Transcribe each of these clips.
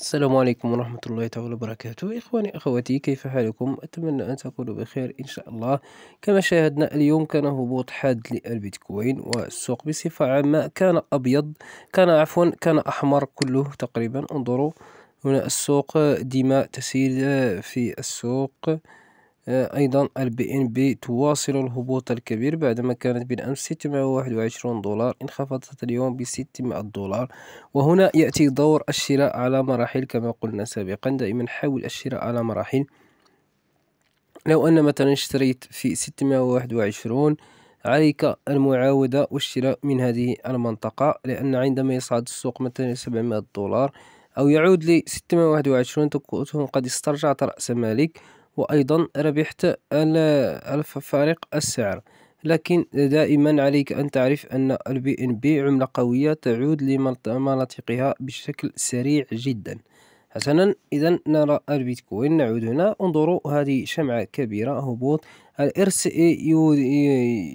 السلام عليكم ورحمة الله تعالى وبركاته إخواني أخواتي كيف حالكم أتمنى أن تكونوا بخير إن شاء الله كما شاهدنا اليوم كان هبوط حاد للبيتكوين والسوق بصفة عامة كان أبيض كان عفوا كان أحمر كله تقريبا انظروا هنا السوق دماء تسيل في السوق أيضا البي إن بي تواصل الهبوط الكبير بعدما كانت بالأمس 621 دولار انخفضت اليوم ب 600 دولار وهنا يأتي دور الشراء على مراحل كما قلنا سابقا دائما حاول الشراء على مراحل لو أن مثلا اشتريت في 621 عليك المعاودة والشراء من هذه المنطقة لأن عندما يصعد السوق مثلا 700 دولار أو يعود ل 621 تكون قد استرجعت رأس مالك وأيضا ربحت الفارق السعر لكن دائما عليك أن تعرف أن البي إن بي عملة قوية تعود لمناطقها بشكل سريع جدا حسنا إذا نرى البيتكوين نعود هنا انظروا هذه شمعة كبيرة هبوط الإرس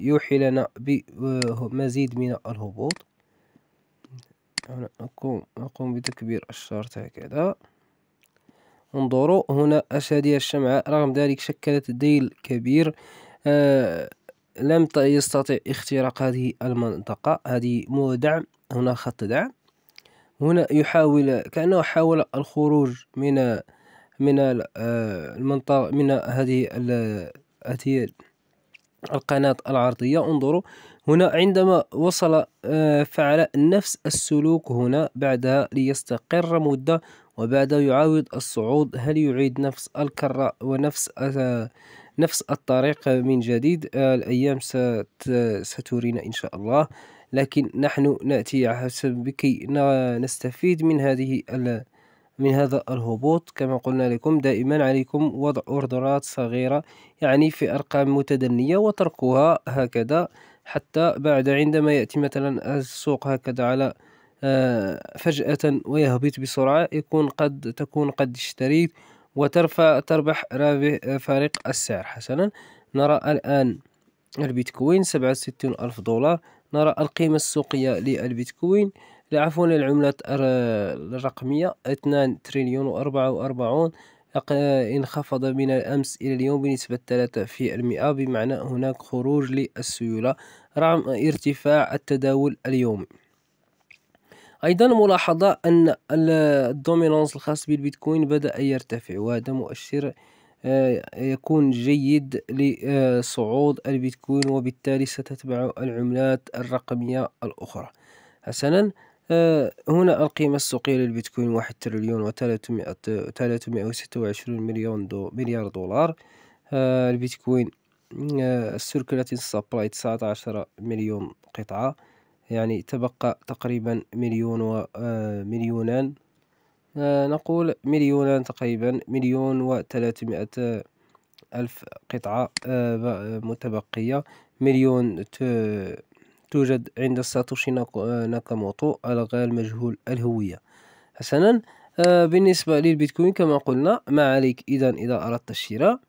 يوحي لنا بمزيد من الهبوط هنا نعم، نقوم بتكبير الشرط هكذا انظروا هنا هذه الشمعة رغم ذلك شكلت ذيل كبير آه لم يستطع اختراق هذه المنطقة هذه مو دعم هنا خط دعم هنا يحاول كأنه حاول الخروج من من آه، المنطقة من هذه هذه القناة العرضية انظروا هنا عندما وصل آه، فعل نفس السلوك هنا بعدها ليستقر مدة وبعدها يعاود الصعود هل يعيد نفس الكرة ونفس آه، نفس الطريق من جديد آه، الأيام سترينا إن شاء الله لكن نحن نأتي حسب بكي نستفيد من هذه من هذا الهبوط كما قلنا لكم دائما عليكم وضع أوردرات صغيرة يعني في أرقام متدنية وتركوها هكذا حتى بعد عندما يأتي مثلا السوق هكذا على آه، فجأة ويهبط بسرعة يكون قد تكون قد اشتريت وترفع تربح رابح آه، فارق السعر حسنا نرى الآن البيتكوين سبعة وستين ألف دولار نرى القيمة السوقية للبيتكوين عفوا العملة آه، الرقمية اثنان تريليون وأربعة وأربعون انخفض من الأمس إلى اليوم بنسبة 3% بمعنى هناك خروج للسيولة رغم ارتفاع التداول اليومي أيضا ملاحظة أن الدومينانس الخاص بالبيتكوين بدأ يرتفع وهذا مؤشر آه، يكون جيد لصعود البيتكوين وبالتالي ستتبع العملات الرقمية الأخرى حسنا آه، هنا القيمة السوقية للبيتكوين واحد تريليون و ثلاثمائة وستة وعشرون مليون دو مليار دولار آه، البيتكوين آه، السيركلاتين سابلاي تسعة عشر مليون قطعة يعني تبقى تقريبا مليون و مليونان نقول مليونان تقريبا مليون وثلاثمائة ألف قطعة متبقية مليون توجد عند ساتوشي آه، ناكاموتو الغال مجهول الهوية حسنا آه، بالنسبة للبيتكوين كما قلنا ما عليك إذا إذا أردت الشراء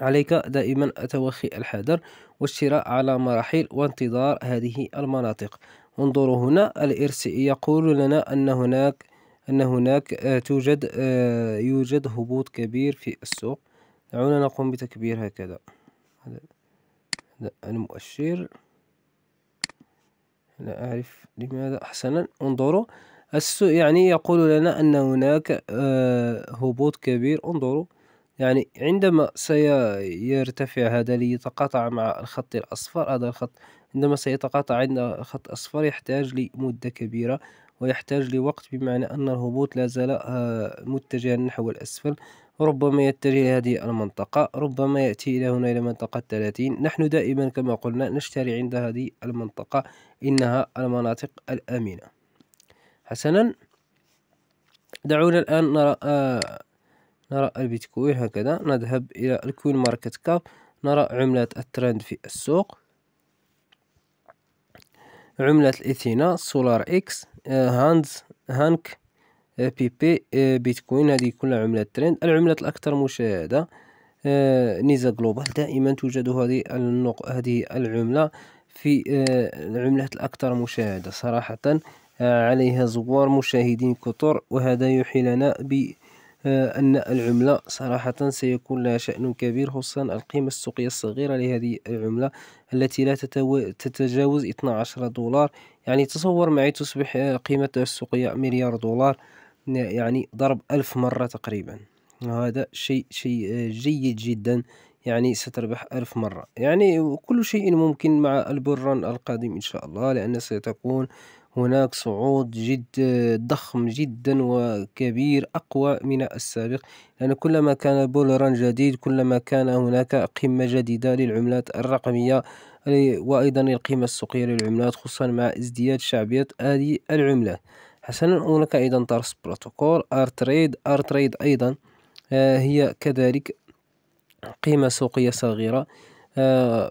عليك دائما التوخي الحذر والشراء على مراحل وانتظار هذه المناطق انظروا هنا الإرس يقول لنا أن هناك أن هناك آه، توجد يوجد هبوط كبير في السوق دعونا نقوم بتكبير هكذا هذا المؤشر لا أعرف لماذا أحسنا انظروا السوء يعني يقول لنا أن هناك آه، هبوط كبير انظروا يعني عندما سيرتفع هذا ليتقاطع مع الخط الأصفر هذا الخط عندما سيتقاطع عند الخط الأصفر يحتاج لمدة كبيرة ويحتاج لوقت بمعنى أن الهبوط لا زال آه، متجها نحو الأسفل ربما يتجه هذه المنطقة ربما يأتي إلى هنا إلى منطقة 30 نحن دائما كما قلنا نشتري عند هذه المنطقة إنها المناطق الآمنة حسنا دعونا الآن نرى آه نرى البيتكوين هكذا نذهب إلى الكوين ماركت كاب نرى عملات الترند في السوق عملة الإثينا سولار إكس آه هاندز هانك بي بي آه، بيتكوين هذه كلها عملات ترند العملات الأكثر مشاهدة آه، نيزا جلوبال دائما توجد هذه النق... هذه العملة في آه، العملات الأكثر مشاهدة صراحة عليها زوار مشاهدين كثر وهذا يحيي لنا ب أن العملة صراحة سيكون لها شأن كبير خصوصا القيمة السوقية الصغيرة لهذه العملة التي لا تتجاوز 12 دولار يعني تصور معي تصبح قيمتها السوقية مليار دولار يعني ضرب ألف مرة تقريبا وهذا شيء شيء آه، جيد جدا يعني ستربح ألف مرة يعني كل شيء ممكن مع البران القادم إن شاء الله لأن ستكون هناك صعود جد آه، ضخم جدا وكبير أقوى من السابق لأن يعني كلما كان بولران جديد كلما كان هناك قمة جديدة للعملات الرقمية وأيضا القيمة السوقية للعملات خصوصا مع ازدياد شعبية هذه العملة حسنا هناك أيضا درس بروتوكول أرتريد أرتريد أيضا آه، هي كذلك قيمة سوقية صغيرة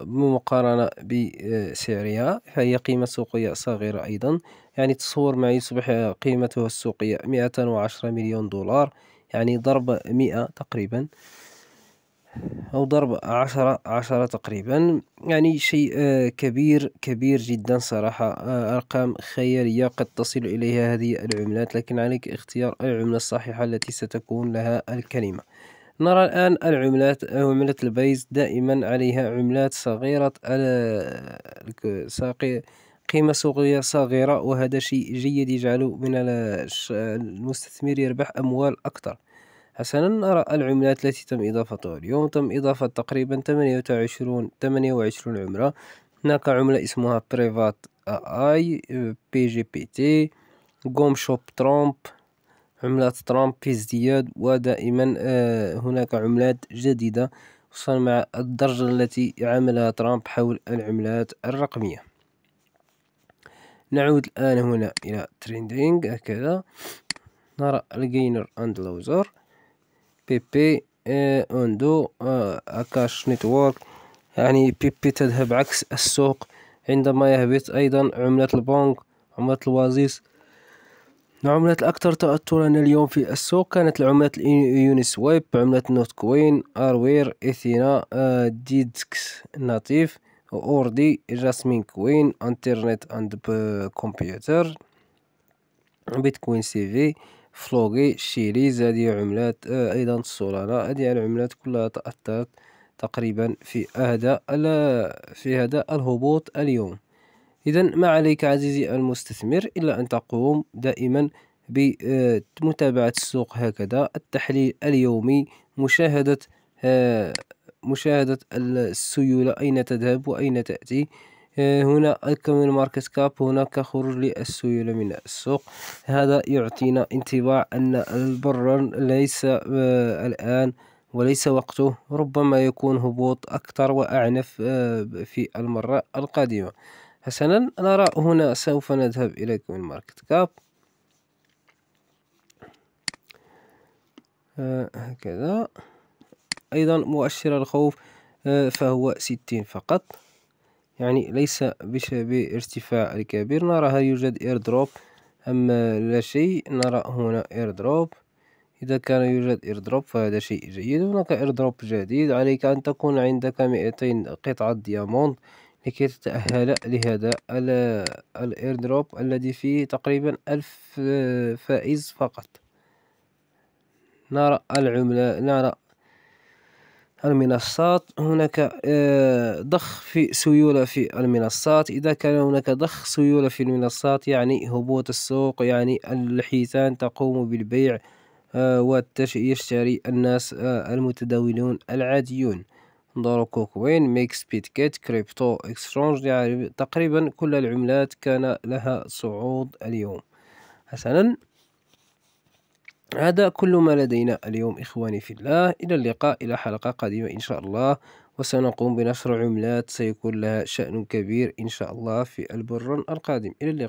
بمقارنة آه، بسعرها فهي قيمة سوقية صغيرة أيضا يعني تصور ما يصبح قيمتها السوقية مئة وعشرة مليون دولار يعني ضرب مئة تقريبا أو ضرب عشرة عشرة تقريبا يعني شيء آه، كبير كبير جدا صراحة آه، أرقام خيالية قد تصل إليها هذه العملات لكن عليك اختيار العملة الصحيحة التي ستكون لها الكلمة نرى الآن العملات عملة البيز دائما عليها عملات صغيرة قيمة سوقية صغيرة وهذا شيء جيد يجعل من المستثمر يربح أموال أكثر حسنا نرى العملات التي تم إضافتها اليوم تم إضافة تقريبا 28 28 عملة هناك عملة اسمها بريفات اي بي جي بي تي قوم شوب ترامب عملات ترامب في ازدياد ودائما آه، هناك عملات جديدة خصوصا مع الدرجة التي عملها ترامب حول العملات الرقمية نعود الآن هنا إلى تريندينج هكذا نرى الجينر اند لوزر بي بي اوندو اكاش نتورك يعني بي بي تذهب عكس السوق عندما يهبط أيضا عملة البنك عملة الوازيس العملات الأكثر تأثرا اليوم في السوق كانت العملات يونس ويب عملة نوت كوين أروير إثينا eh, ديدكس ناتيف أوردي جاسمين كوين انترنت اند كمبيوتر بيتكوين سي في فلوغي شيريز هذه عملات آه، أيضا السولانا هذه العملات كلها تأثرت تقريبا في هذا في هذا الهبوط اليوم إذا ما عليك عزيزي المستثمر إلا أن تقوم دائما بمتابعة السوق هكذا التحليل اليومي مشاهدة آه، مشاهدة السيولة أين تذهب وأين تأتي إيه، هنا أكمل ماركت كاب هناك خروج للسيولة من السوق هذا يعطينا انطباع أن البرن ليس آه، الآن وليس وقته ربما يكون هبوط أكثر وأعنف آه، في المرة القادمة حسنا نرى هنا سوف نذهب إلى كوين ماركت كاب آه، هكذا أيضا مؤشر الخوف فهو ستين فقط يعني ليس بارتفاع كبير نرى هل يوجد اير دروب أم لا شيء نرى هنا اير دروب إذا كان يوجد اير دروب فهذا شيء جيد هناك اير دروب جديد عليك أن تكون عندك 200 قطعة دياموند لكي تتأهل لهذا الاير دروب الذي فيه تقريبا ألف فائز فقط نرى العملة نرى المنصات هناك آه، ضخ في سيولة في المنصات إذا كان هناك ضخ سيولة في المنصات يعني هبوط السوق يعني الحيتان تقوم بالبيع آه، ويشتري الناس آه، المتداولون العاديون دور كوكوين ميكس بيت كيت كريبتو اكسترونج يعني تقريبا كل العملات كان لها صعود اليوم حسنا هذا كل ما لدينا اليوم إخواني في الله إلى اللقاء إلى حلقة قادمة إن شاء الله وسنقوم بنشر عملات سيكون لها شأن كبير إن شاء الله في البر القادم إلى اللقاء